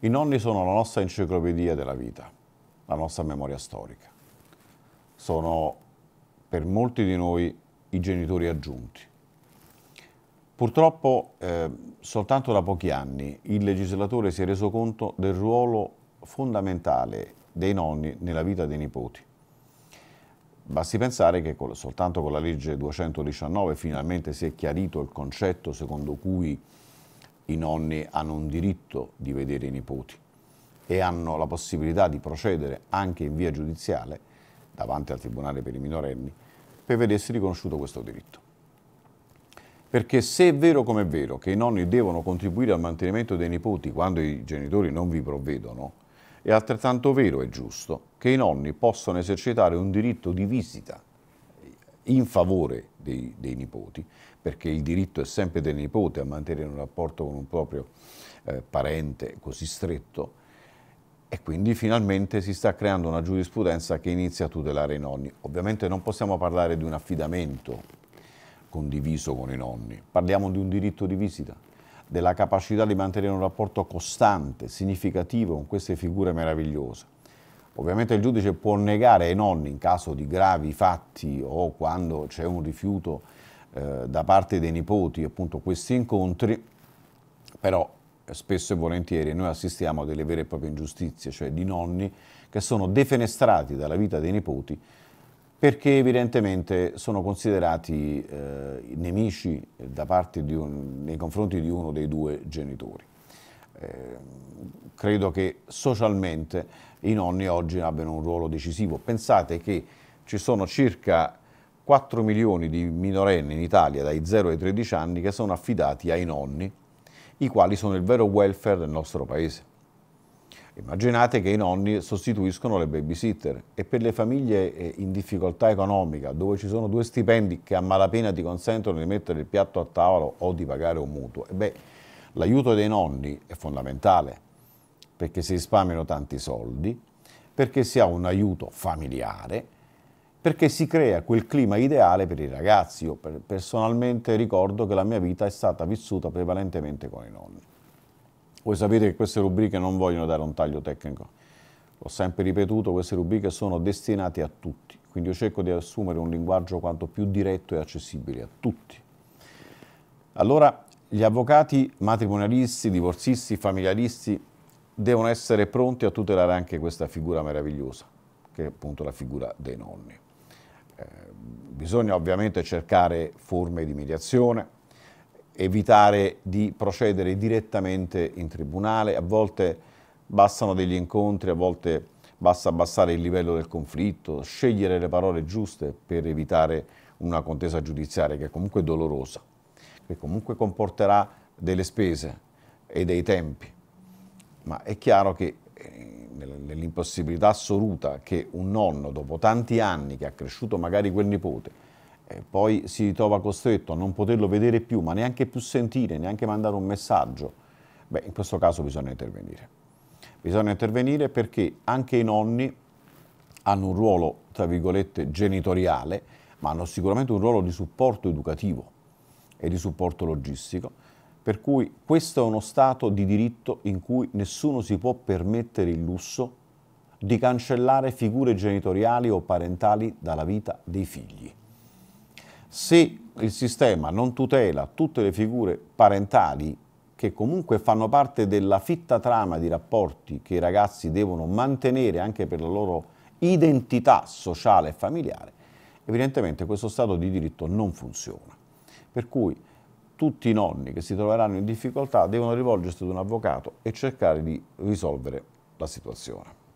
I nonni sono la nostra enciclopedia della vita, la nostra memoria storica. Sono per molti di noi i genitori aggiunti. Purtroppo eh, soltanto da pochi anni il legislatore si è reso conto del ruolo fondamentale dei nonni nella vita dei nipoti. Basti pensare che con, soltanto con la legge 219 finalmente si è chiarito il concetto secondo cui i nonni hanno un diritto di vedere i nipoti e hanno la possibilità di procedere anche in via giudiziale davanti al Tribunale per i minorenni per vedersi riconosciuto questo diritto. Perché se è vero come è vero che i nonni devono contribuire al mantenimento dei nipoti quando i genitori non vi provvedono, è altrettanto vero e giusto che i nonni possono esercitare un diritto di visita in favore dei, dei, nipoti, perché il diritto è sempre del nipote a mantenere un rapporto con un proprio eh, parente così stretto, e quindi finalmente si sta creando una giurisprudenza che inizia a tutelare i nonni. Ovviamente non possiamo parlare di un affidamento condiviso con i nonni, parliamo di un diritto di visita, della capacità di mantenere un rapporto costante, significativo con queste figure meravigliose. Ovviamente il giudice può negare ai nonni in caso di gravi fatti o quando c'è un rifiuto eh, da parte dei nipoti, appunto questi incontri, però spesso e volentieri noi assistiamo a delle vere e proprie ingiustizie, cioè di nonni che sono defenestrati dalla vita dei nipoti perché evidentemente sono considerati eh, nemici un, nei confronti di uno dei due genitori. Ehm, credo che socialmente i nonni oggi abbiano un ruolo decisivo. Pensate che ci sono circa 4 milioni di minorenni in Italia dai 0 ai 13 anni che sono affidati ai nonni, i quali sono il vero welfare del nostro paese. Immaginate che i nonni sostituiscono le babysitter e per le famiglie eh, in difficoltà economica, dove ci sono due stipendi che a malapena ti consentono di mettere il piatto a tavolo o di pagare un mutuo, eh beh, L'aiuto dei nonni è fondamentale perché si risparmiano tanti soldi, perché si ha un aiuto familiare, perché si crea quel clima ideale per i ragazzi. Io personalmente ricordo che la mia vita è stata vissuta prevalentemente con i nonni. Voi sapete che queste rubriche non vogliono dare un taglio tecnico. L'ho sempre ripetuto, queste rubriche sono destinate a tutti, quindi io cerco di assumere un linguaggio quanto più diretto e accessibile a tutti. Allora, gli avvocati matrimonialisti, divorzisti, familiaristi devono essere pronti a tutelare anche questa figura meravigliosa, che è appunto la figura dei nonni. Eh, bisogna ovviamente cercare forme di mediazione, evitare di procedere direttamente in tribunale, a volte bastano degli incontri, a volte basta abbassare il livello del conflitto, scegliere le parole giuste per evitare una contesa giudiziaria che è comunque dolorosa che comunque comporterà delle spese e dei tempi, ma è chiaro che eh, nell'impossibilità assoluta che un nonno dopo tanti anni che ha cresciuto magari quel nipote eh, poi si ritrova costretto a non poterlo vedere più, ma neanche più sentire, neanche mandare un messaggio, beh, in questo caso bisogna intervenire. Bisogna intervenire perché anche i nonni hanno un ruolo, tra virgolette, genitoriale, ma hanno sicuramente un ruolo di supporto educativo e di supporto logistico, per cui questo è uno Stato di diritto in cui nessuno si può permettere il lusso di cancellare figure genitoriali o parentali dalla vita dei figli. Se il sistema non tutela tutte le figure parentali che comunque fanno parte della fitta trama di rapporti che i ragazzi devono mantenere anche per la loro identità sociale e familiare, evidentemente questo Stato di diritto non funziona. Per cui tutti i nonni che si troveranno in difficoltà devono rivolgersi ad un avvocato e cercare di risolvere la situazione.